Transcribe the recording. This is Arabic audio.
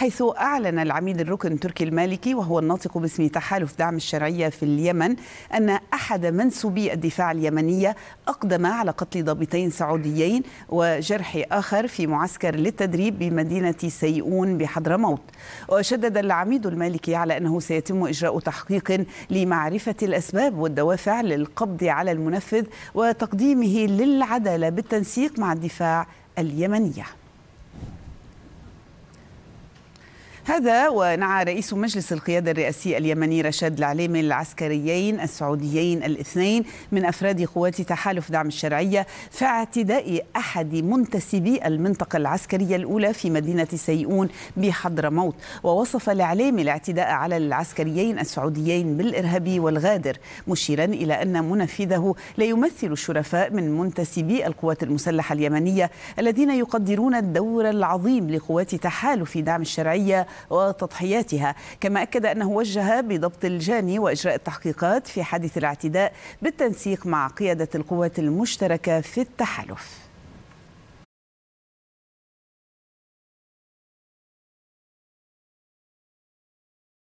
حيث أعلن العميد الركن التركي المالكي وهو الناطق باسم تحالف دعم الشرعية في اليمن أن أحد منسوبي الدفاع اليمنية أقدم على قتل ضابطين سعوديين وجرح آخر في معسكر للتدريب بمدينة سيئون بحضرموت وشدد العميد المالكي على أنه سيتم إجراء تحقيق لمعرفة الأسباب والدوافع للقبض على المنفذ وتقديمه للعدالة بالتنسيق مع الدفاع اليمنيه هذا ونعى رئيس مجلس القيادة الرئاسي اليمني رشاد العليمي العسكريين السعوديين الاثنين من أفراد قوات تحالف دعم الشرعية في اعتداء أحد منتسبي المنطقة العسكرية الأولى في مدينة سيئون بحضرموت ووصف العليمي الاعتداء على العسكريين السعوديين بالإرهابي والغادر مشيرا إلى أن منفذه لا يمثل الشرفاء من منتسبي القوات المسلحة اليمنية الذين يقدرون الدور العظيم لقوات تحالف دعم الشرعية وتضحياتها كما أكد أنه وجه بضبط الجاني وإجراء التحقيقات في حادث الاعتداء بالتنسيق مع قيادة القوات المشتركة في التحالف